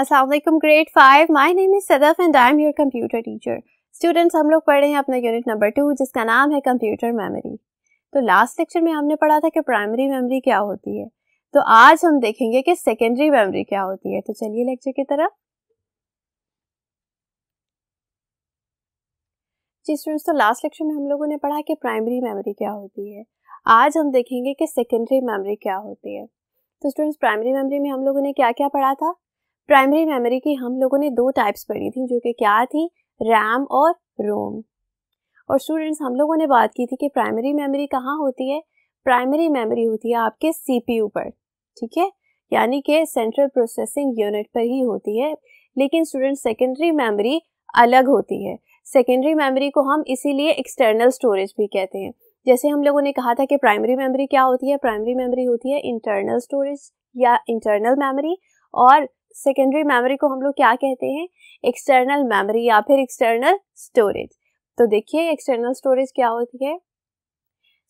Aslam grade five my name is Sadaf and I am your computer teacher students हम लोग पढ़ रहे हैं अपना यूनिट नंबर टू जिसका नाम है कंप्यूटर मेमोरी तो लास्ट लेक्चर में हमने पढ़ा था कि प्राइमरी मेमोरी क्या होती है तो आज हम देखेंगे कि सेकेंडरी मेमोरी क्या होती है तो चलिए लेक्चर की तरफ जी स्टूडेंट्स तो लास्ट लेक्चर में हम लोगों ने पढ़ा कि प्राइमरी मेमोरी क्या होती है आज हम देखेंगे कि सेकेंडरी मेमोरी क्या होती है तो स्टूडेंट्स प्राइमरी मेमोरी में हम लोगों ने क्या क्या पढ़ा था प्राइमरी मेमोरी की हम लोगों ने दो टाइप्स पढ़ी थी जो कि क्या थी रैम और रोम और स्टूडेंट्स हम लोगों ने बात की थी कि प्राइमरी मेमोरी कहाँ होती है प्राइमरी मेमोरी होती है आपके सीपीयू पर ठीक है यानी कि सेंट्रल प्रोसेसिंग यूनिट पर ही होती है लेकिन स्टूडेंट सेकेंडरी मेमोरी अलग होती है सेकेंडरी मेमोरी को हम इसीलिए एक्सटर्नल स्टोरेज भी कहते हैं जैसे हम लोगों ने कहा था कि प्राइमरी मेमोरी क्या होती है प्राइमरी मेमोरी होती है इंटरनल स्टोरेज या इंटरनल मेमोरी और सेकेंडरी मेमोरी को हम लोग क्या कहते हैं एक्सटर्नल मेमोरी या फिर एक्सटर्नल स्टोरेज तो देखिए एक्सटर्नल स्टोरेज क्या होती है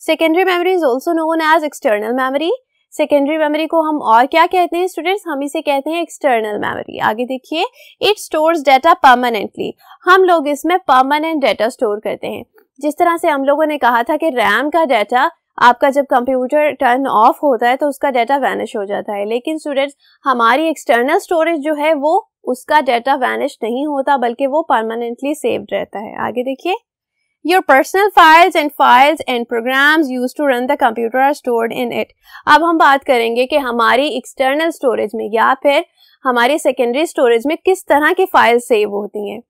secondary memory is also known as external memory secondary memory को हम और क्या कहते हैं स्टूडेंट्स हम इसे कहते हैं एक्सटर्नल मेमोरी आगे देखिए इट स्टोर्स डेटा परमानेंटली हम लोग इसमें परमानेंट डेटा स्टोर करते हैं जिस तरह से हम लोगों ने कहा था कि रैम का डेटा आपका जब कंप्यूटर टर्न ऑफ होता है तो उसका डाटा वैनिश हो जाता है लेकिन स्टूडेंट्स हमारी एक्सटर्नल स्टोरेज जो है वो उसका डाटा वैनिश नहीं होता बल्कि वो परमानेंटली सेव्ड रहता है आगे देखिए your personal files and files and programs use to run the computer are stored in it अब हम बात करेंगे कि हमारी एक्सटर्नल स्टोरेज में या फिर हमारी सेकेंडरी स्टोरेज में किस तरह की फाइल सेव होती हैं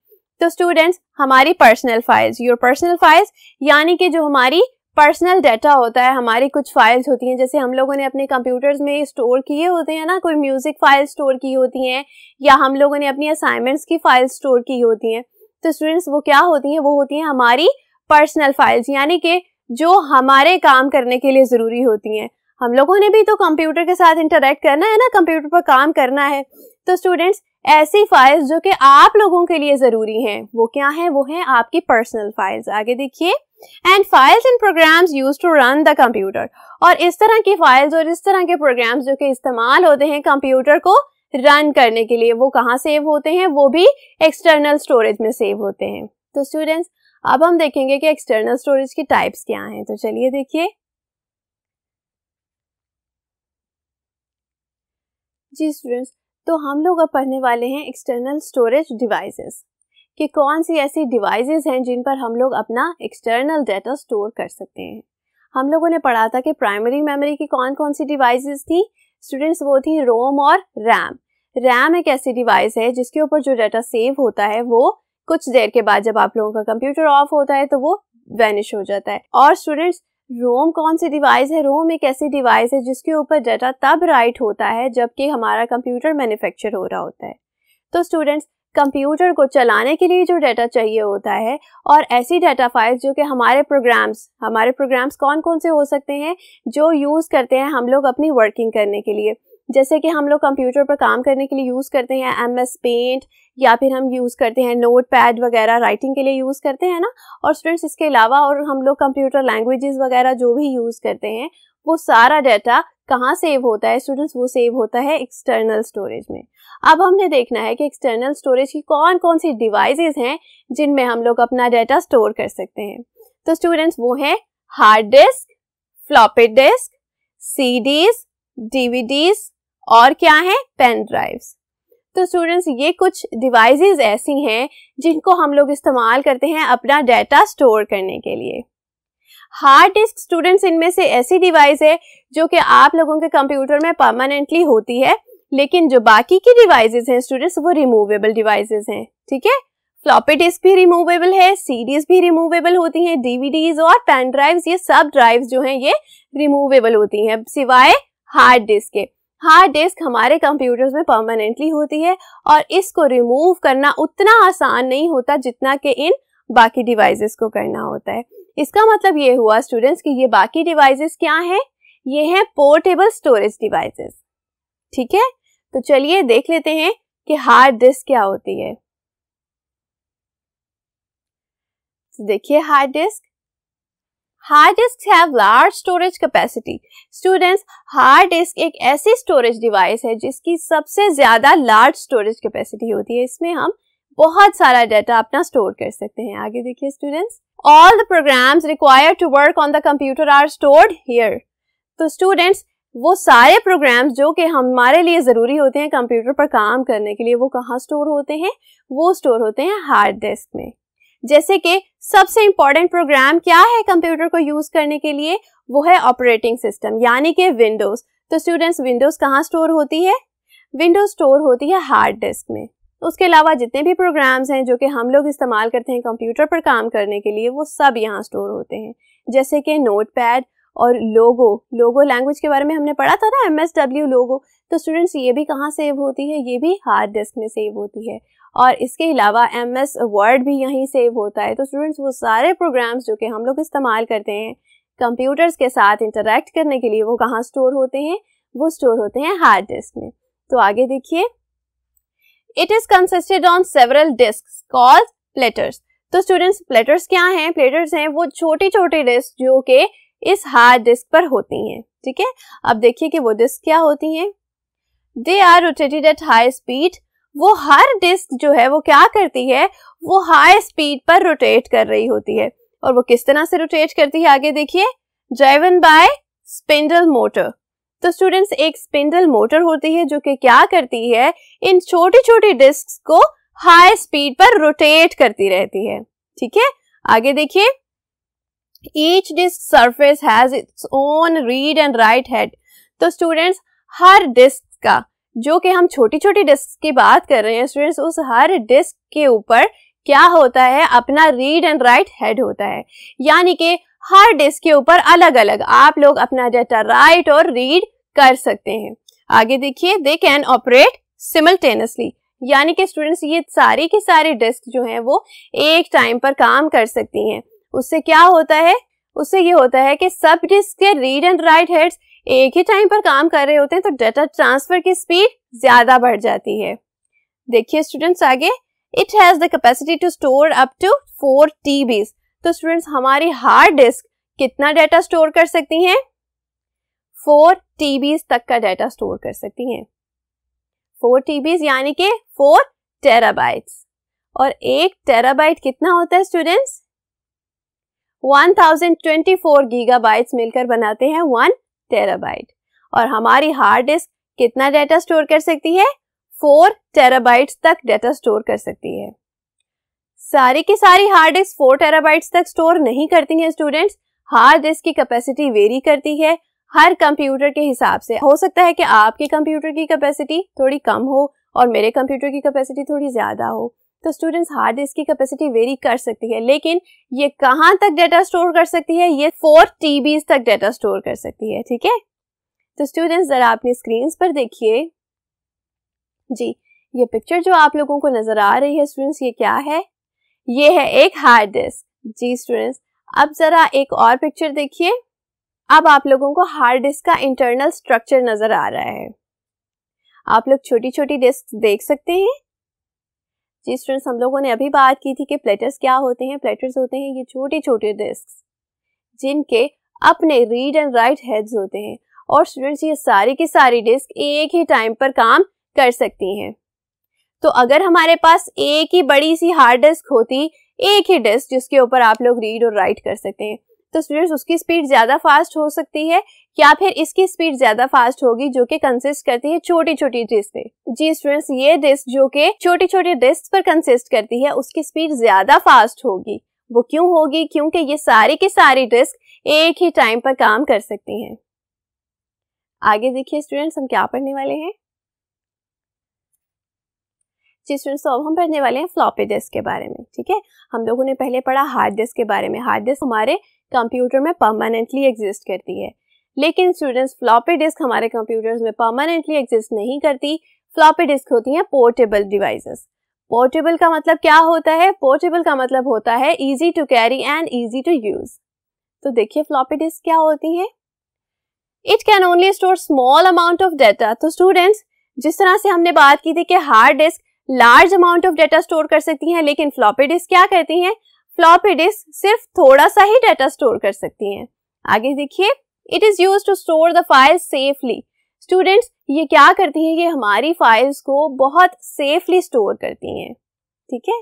तो स्टूडेंट्स हमारी personal files your personal files यानी कि जो हमारी पर्सनल डाटा होता है हमारी कुछ फाइल्स होती हैं जैसे हम लोगों ने अपने कंप्यूटर्स में स्टोर किए होते हैं ना कोई म्यूज़िक फाइल स्टोर की होती हैं या हम लोगों ने अपनी असाइनमेंट्स की फाइल स्टोर की होती हैं तो स्टूडेंट्स वो क्या होती हैं वो होती हैं हमारी पर्सनल फाइल्स यानी कि जो हमारे काम करने के लिए ज़रूरी होती हैं हम लोगों ने भी तो कंप्यूटर के साथ इंटरेक्ट करना है ना कंप्यूटर पर काम करना है तो स्टूडेंट्स ऐसी फाइल्स जो कि आप लोगों के लिए ज़रूरी हैं वो क्या हैं वो हैं आपकी पर्सनल फाइल्स आगे देखिए and files and programs use to run the computer और इस तरह की फाइल्स और इस तरह के प्रोग्राम्स जो कि इस्तेमाल होते हैं कंप्यूटर को रन करने के लिए वो कहाँ सेव होते हैं वो भी एक्सटर्नल स्टोरेज में सेव होते हैं तो स्टूडेंट्स अब हम देखेंगे कि एक्सटर्नल स्टोरेज की टाइप्स क्या हैं तो चलिए देखिए जी स्टूडेंट्स तो हम लोग अब पढ़ने वाले हैं एक्सटर्नल स्टोरेज डिवाइसेस कि कौन सी ऐसी डिवाइसेस हैं जिन पर हम लोग अपना एक्सटर्नल डाटा स्टोर कर सकते हैं हम लोगों ने पढ़ा था कि प्राइमरी मेमोरी की कौन कौन सी डिवाइसेस थी स्टूडेंट्स वो थी रोम और रैम रैम एक ऐसी डिवाइस है जिसके ऊपर जो डाटा सेव होता है वो कुछ देर के बाद जब आप लोगों का कंप्यूटर ऑफ होता है तो वो वैनिश हो जाता है और स्टूडेंट्स रोम कौन सी डिवाइस है रोम एक ऐसी डिवाइस है जिसके ऊपर डाटा तब राइट होता है जबकि हमारा कंप्यूटर मैन्युफैक्चर हो रहा होता है तो स्टूडेंट्स कंप्यूटर को चलाने के लिए जो डाटा चाहिए होता है और ऐसी डाटा फाइल्स जो कि हमारे प्रोग्राम्स हमारे प्रोग्राम्स कौन कौन से हो सकते हैं जो यूज़ करते हैं हम लोग अपनी वर्किंग करने के लिए जैसे कि हम लोग कंप्यूटर पर काम करने के लिए यूज़ करते हैं एम एस पेंट या फिर हम यूज़ करते हैं नोट पैड वगैरह राइटिंग के लिए यूज़ करते हैं ना और स्टूडेंट्स इसके अलावा और हम लोग कंप्यूटर लैंग्वेजेस वगैरह जो भी यूज़ करते हैं वो सारा डाटा कहाँ सेव होता है स्टूडेंट्स वो सेव होता है एक्सटर्नल स्टोरेज में अब हमने देखना है कि एक्सटर्नल स्टोरेज की कौन कौन सी डिवाइसेस हैं जिनमें हम लोग अपना डाटा स्टोर कर सकते हैं तो स्टूडेंट्स वो है hard disk floppy disk CDs DVDs और क्या है पेन ड्राइव्स तो स्टूडेंट्स ये कुछ डिवाइसेस ऐसी हैं जिनको हम लोग इस्तेमाल करते हैं अपना डाटा स्टोर करने के लिए हार्ड डिस्क स्टूडेंट्स इनमें से ऐसी डिवाइस है जो कि आप लोगों के कंप्यूटर में परमानेंटली होती है लेकिन जो बाकी की डिवाइसेस हैं स्टूडेंट्स वो रिमूवेबल डिवाइसेस हैं ठीक है फ्लॉपी डिस्क भी रिमूवेबल है सीडीज भी रिमूवेबल होती हैं डीवीडीज और पेन ड्राइव्स ये सब ड्राइव्स जो हैं ये रिमूवेबल होती हैं सिवाय हार्ड डिस्क के हार्ड डिस्क हमारे कंप्यूटर्स में परमानेंटली होती है और इसको रिमूव करना उतना आसान नहीं होता जितना कि इन बाकी डिवाइसेस को करना होता है इसका मतलब ये हुआ स्टूडेंट्स कि ये बाकी डिवाइसेस क्या हैं ये हैं पोर्टेबल स्टोरेज डिवाइसेस ठीक है तो चलिए देख लेते हैं कि हार्ड डिस्क क्या होती है देखिए hard disk hard disk have large storage capacity students hard disk एक ऐसी स्टोरेज डिवाइस है जिसकी सबसे ज़्यादा लार्ज स्टोरेज कैपेसिटी होती है इसमें हम बहुत सारा डाटा अपना स्टोर कर सकते हैं आगे देखिए students all the programs require to work on the computer are stored here तो स्टूडेंट्स वो सारे प्रोग्राम्स जो कि हमारे लिए ज़रूरी होते हैं कंप्यूटर पर काम करने के लिए वो कहाँ स्टोर होते हैं वो स्टोर होते हैं हार्ड डिस्क में जैसे कि सबसे इम्पॉर्टेंट प्रोग्राम क्या है कंप्यूटर को यूज करने के लिए वो है ऑपरेटिंग सिस्टम यानी कि विंडोज तो स्टूडेंट्स विंडोज कहाँ स्टोर होती है विंडोज स्टोर होती है हार्ड डिस्क में उसके अलावा जितने भी प्रोग्राम्स हैं जो कि हम लोग इस्तेमाल करते हैं कंप्यूटर पर काम करने के लिए वो सब यहाँ स्टोर होते हैं जैसे कि नोट पैड और लोगो लोगो लैंग्वेज के बारे में हमने पढ़ा था ना एम एस डब्ल्यू लोगो तो स्टूडेंट्स ये भी कहाँ सेव होती है ये भी हार्ड डिस्क में सेव होती है और इसके अलावा एम एस वर्ड भी यहीं सेव होता है तो स्टूडेंट्स वो सारे प्रोग्राम्स जो कि हम लोग इस्तेमाल करते हैं कंप्यूटर्स के साथ इंटरेक्ट करने के लिए वो कहाँ स्टोर होते हैं वो स्टोर होते हैं हार्ड डिस्क में तो आगे देखिए it is consisted on several disk called platters तो स्टूडेंट्स प्लेटर्स क्या हैं प्लेटर्स हैं वो छोटे छोटे डिस्क जो के इस हार्ड डिस्क पर होती हैं ठीक है अब देखिए कि वो डिस्क क्या होती हैं they are rotated at high speed वो हर डिस्क जो है वो क्या करती है वो हाई स्पीड पर रोटेट कर रही होती है और वो किस तरह से रोटेट करती है आगे देखिए ड्राइवन बाय स्पिंडल मोटर तो स्टूडेंट्स एक स्पिंडल मोटर होती है जो कि क्या करती है इन छोटी छोटी डिस्क को हाई स्पीड पर रोटेट करती रहती है ठीक है आगे देखिए each disk surface has its own read and write head. तो students हर disk का जो कि हम छोटी छोटी डिस्क की बात कर रहे हैं स्टूडेंट्स उस हर डिस्क के ऊपर क्या होता है अपना रीड एंड राइट हेड होता है यानी कि हर डिस्क के ऊपर अलग अलग आप लोग अपना डाटा राइट और रीड कर सकते हैं आगे देखिए दे कैन ऑपरेट सिमल्टेनियसली यानी कि स्टूडेंट्स ये सारी की सारी डिस्क जो हैं वो एक टाइम पर काम कर सकती हैं उससे क्या होता है उससे ये होता है कि सब डिस्क के रीड एंड राइट हेड्स एक ही टाइम पर काम कर रहे होते हैं तो डेटा ट्रांसफर की स्पीड ज्यादा बढ़ जाती है देखिए स्टूडेंट्स आगे it has the capacity to store up to four TB तो स्टूडेंट्स हमारी हार्ड डिस्क कितना डाटा स्टोर कर सकती हैं फोर टीबी तक का डाटा स्टोर कर सकती हैं फोर टीबी यानी के फोर टेराबाइट्स और एक टेराबाइट कितना होता है स्टूडेंट्स 1024 गीगाबाइट्स मिलकर बनाते हैं वन टेराबाइट और हमारी हार्ड डिस्क कितना डाटा स्टोर कर सकती है फोर टेराबाइट्स तक डाटा स्टोर कर सकती है सारी की सारी हार्ड डिस्क फोर टेराबाइट्स तक स्टोर नहीं करती हैं स्टूडेंट्स हार्ड डिस्क की कैपेसिटी वेरी करती है हर कंप्यूटर के हिसाब से हो सकता है कि आपके कंप्यूटर की कैपेसिटी थोड़ी कम हो और मेरे कंप्यूटर की कैपेसिटी थोड़ी ज़्यादा हो तो स्टूडेंट्स हार्ड डिस्क की कैपेसिटी वेरी कर सकती है लेकिन ये कहाँ तक डेटा स्टोर कर सकती है ये फोर टी तक डेटा स्टोर कर सकती है ठीक है तो स्टूडेंट्स ज़रा अपनी स्क्रीन पर देखिए जी ये पिक्चर जो आप लोगों को नज़र आ रही है स्टूडेंट्स ये क्या है ये है एक हार्ड डिस्क जी स्टूडेंट्स अब ज़रा एक और पिक्चर देखिए अब आप लोगों को हार्ड डिस्क का इंटरनल स्ट्रक्चर नज़र आ रहा है आप लोग छोटी छोटी डिस्क देख सकते हैं जी स्टूडेंट्स हम लोगों ने अभी बात की थी कि प्लेटर्स क्या होते हैं प्लेटर्स होते हैं ये छोटे छोटे डिस्क जिनके अपने रीड एंड राइट हेड्स होते हैं और स्टूडेंट्स ये सारी की सारी डिस्क एक ही टाइम पर काम कर सकती हैं तो अगर हमारे पास एक ही बड़ी सी हार्ड डिस्क होती एक ही डिस्क जिसके ऊपर आप लोग रीड और राइट कर सकते हैं तो स्टूडेंट्स उसकी स्पीड ज़्यादा फास्ट हो सकती है या फिर इसकी स्पीड ज़्यादा फास्ट होगी जो कि कंसिस्ट करती है छोटी छोटी डिस्क पे जी स्टूडेंट्स ये डिस्क जो कि छोटी छोटी डिस्क पर कंसिस्ट करती है उसकी स्पीड ज़्यादा फास्ट होगी वो क्यों होगी क्योंकि ये सारी की सारी डिस्क एक ही टाइम पर काम कर सकती हैं आगे देखिए स्टूडेंट्स हम क्या पढ़ने वाले हैं जिस तो अब हम पढ़ने वाले हैं फ्लॉपी डिस्क के बारे में ठीक है हम लोगों ने पहले पढ़ा हार्ड डिस्क के बारे में हार्ड डिस्क हमारे कंप्यूटर में परमानेंटली एग्जिस्ट करती है लेकिन स्टूडेंट्स फ्लॉपी डिस्क हमारे कंप्यूटर्स में परमानेंटली एग्जिस्ट नहीं करती फ्लॉपी डिस्क होती हैं पोर्टेबल डिवाइसेस पोर्टेबल का मतलब क्या होता है पोर्टेबल का मतलब होता है easy to carry and easy to use तो देखिए फ्लॉपी डिस्क क्या होती है it can only store small amount of data तो स्टूडेंट्स जिस तरह से हमने बात की थी कि hard disk large amount of data store कर सकती हैं लेकिन फ्लॉपी डिस्क क्या कहती हैं फ्लॉपी डिस्क सिर्फ थोड़ा सा ही डेटा स्टोर कर सकती हैं आगे देखिए it is use to store the file safely students ये क्या करती हैं ये हमारी फाइल्स को बहुत सेफली स्टोर करती हैं ठीक है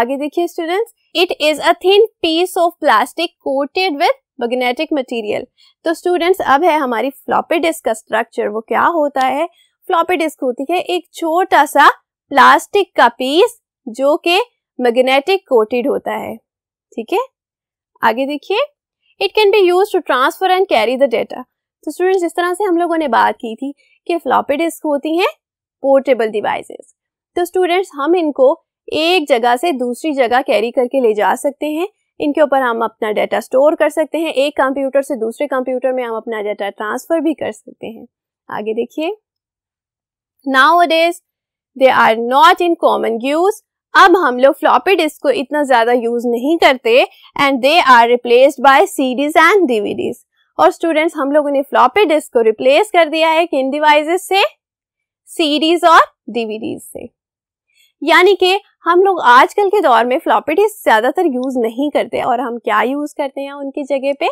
आगे देखिए students it is a thin piece of plastic coated with magnetic material तो स्टूडेंट्स अब है हमारी फ्लॉपी डिस्क का स्ट्रक्चर वो क्या होता है फ्लॉपी डिस्क होती है एक छोटा सा प्लास्टिक का पीस जो कि मैग्नेटिक कोटेड होता है ठीक है आगे देखिए it can be use to transfer and carry the data तो स्टूडेंट्स इस तरह से हम लोगों ने बात की थी कि फ्लॉपी डिस्क होती हैं पोर्टेबल डिवाइसेस तो स्टूडेंट्स हम इनको एक जगह से दूसरी जगह कैरी करके ले जा सकते हैं इनके ऊपर हम अपना डाटा स्टोर कर सकते हैं एक कंप्यूटर से दूसरे कंप्यूटर में हम अपना डाटा ट्रांसफर भी कर सकते हैं आगे देखिए nowadays they are not in common use अब हम लोग फ्लॉपी डिस्क को इतना ज्यादा यूज नहीं करते and they are replaced by CDs and DVDs और स्टूडेंट्स हम लोगों ने फ्लॉपी डिस्क को रिप्लेस कर दिया है किन डिवाइसेस से सीडीज और डीवीडीज से यानी कि हम लोग आजकल के दौर में फ्लॉपी डिस्क ज्यादातर यूज नहीं करते और हम क्या यूज करते हैं उनकी जगह पे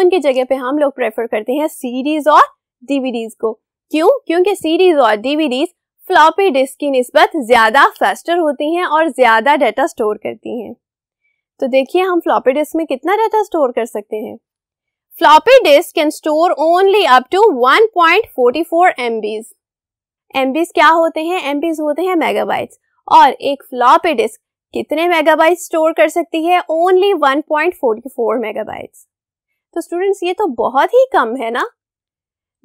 उनकी जगह पे हम लोग प्रेफर करते हैं सीडीज और डीवीडीज को क्यों क्योंकि सीडीज और डीवीडीज फ्लॉपी डिस्क की नस्बत ज़्यादा फास्टर होती हैं और ज़्यादा डाटा स्टोर करती हैं तो देखिए हम फ्लॉपी डिस्क में कितना डाटा स्टोर कर सकते हैं floppy disk can store only up to 1.44 point forty क्या होते हैं एम होते हैं मेगाबाइट्स और एक फ्लॉपी डिस्क कितने मेगाबाइट स्टोर कर सकती है ओनली 1.44 मेगाबाइट्स तो स्टूडेंट्स ये तो बहुत ही कम है ना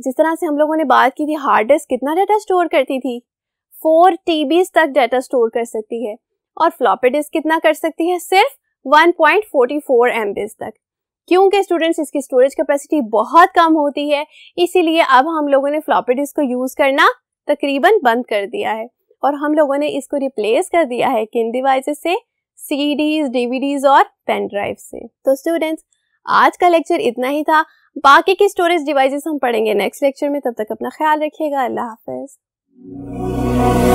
जिस तरह से हम लोगों ने बात की थी हार्ड डिस्क कितना डाटा स्टोर करती थी फोर टी तक डाटा स्टोर कर सकती है और फ्लॉपी डिस्क कितना कर सकती है सिर्फ 1.44 पॉइंट तक क्योंकि स्टूडेंट्स इसकी स्टोरेज कैपेसिटी बहुत कम होती है इसीलिए अब हम लोगों ने फ्लॉपी डिस्क को यूज़ करना तकरीबन बंद कर दिया है और हम लोगों ने इसको रिप्लेस कर दिया है किन डिवाइसेस से सीडीज डीवीडीज और पेन ड्राइव से तो स्टूडेंट्स आज का लेक्चर इतना ही था बाकी के स्टोरेज डिवाइसेस हम पढ़ेंगे नेक्स्ट लेक्चर में तब तक अपना ख्याल रखिएगा अल्लाह हाफिज़